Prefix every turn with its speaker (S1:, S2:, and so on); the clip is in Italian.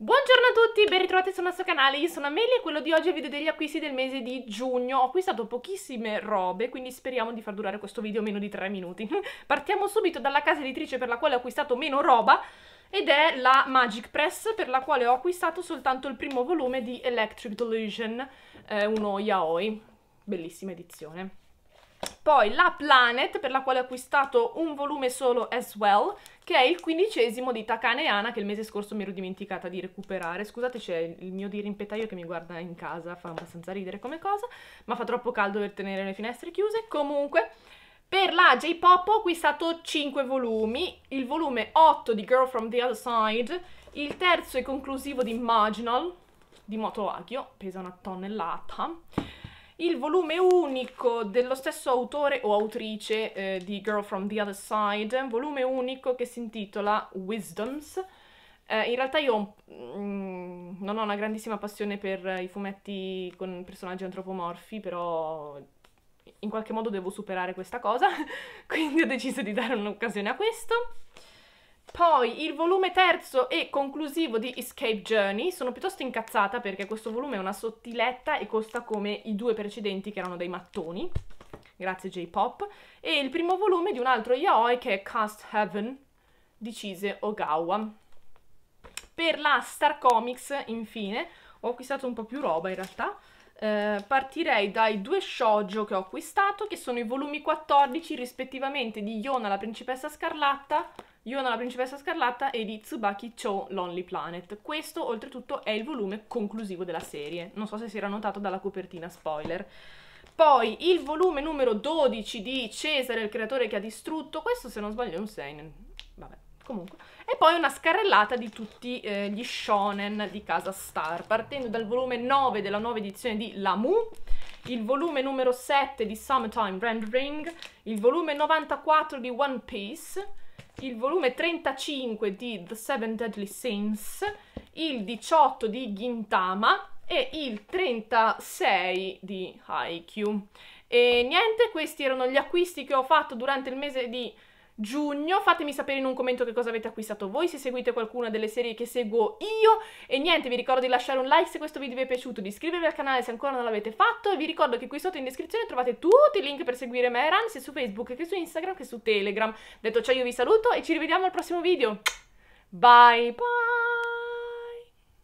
S1: Buongiorno a tutti, ben ritrovati sul nostro canale, io sono Amelia e quello di oggi è il video degli acquisti del mese di giugno. Ho acquistato pochissime robe, quindi speriamo di far durare questo video meno di 3 minuti. Partiamo subito dalla casa editrice per la quale ho acquistato meno roba, ed è la Magic Press per la quale ho acquistato soltanto il primo volume di Electric Delusion, eh, uno yaoi. Bellissima edizione. Poi la Planet, per la quale ho acquistato un volume solo as well, che è il quindicesimo di Takane Ana, che il mese scorso mi ero dimenticata di recuperare. Scusate, c'è il mio dirimpettaio che mi guarda in casa, fa abbastanza ridere come cosa, ma fa troppo caldo per tenere le finestre chiuse. Comunque, per la J-Pop ho acquistato 5 volumi, il volume 8 di Girl From The Other Side, il terzo e conclusivo di Marginal, di Moto Agio, pesa una tonnellata, il volume unico dello stesso autore o autrice eh, di Girl from the Other Side, volume unico che si intitola Wisdoms. Eh, in realtà io mm, non ho una grandissima passione per i fumetti con personaggi antropomorfi, però in qualche modo devo superare questa cosa, quindi ho deciso di dare un'occasione a questo. Poi il volume terzo e conclusivo di Escape Journey, sono piuttosto incazzata perché questo volume è una sottiletta e costa come i due precedenti che erano dei mattoni, grazie J-Pop, e il primo volume di un altro yaoi che è Cast Heaven di Cise Ogawa. Per la Star Comics, infine, ho acquistato un po' più roba in realtà, Uh, partirei dai due shoujo che ho acquistato, che sono i volumi 14 rispettivamente di Yona la principessa scarlatta Yona la principessa scarlatta e di Tsubaki Cho Lonely Planet. Questo oltretutto è il volume conclusivo della serie, non so se si era notato dalla copertina spoiler. Poi il volume numero 12 di Cesare, il creatore che ha distrutto, questo se non sbaglio è un seinen, vabbè, comunque. E poi una scarrellata di tutti eh, gli shonen di casa Star, partendo dal volume 9 della nuova edizione di Lamu, il volume numero 7 di Summertime Rendering, il volume 94 di One Piece il volume 35 di The Seven Deadly Sins, il 18 di Gintama e il 36 di Haikyuu. E niente, questi erano gli acquisti che ho fatto durante il mese di giugno. Fatemi sapere in un commento che cosa avete acquistato voi, se seguite qualcuna delle serie che seguo io. E niente, vi ricordo di lasciare un like se questo video vi è piaciuto, di iscrivervi al canale se ancora non l'avete fatto. E vi ricordo che qui sotto in descrizione trovate tutti i link per seguire Meran, sia su Facebook che su Instagram che su Telegram. Detto ciò io vi saluto e ci rivediamo al prossimo video. Bye bye!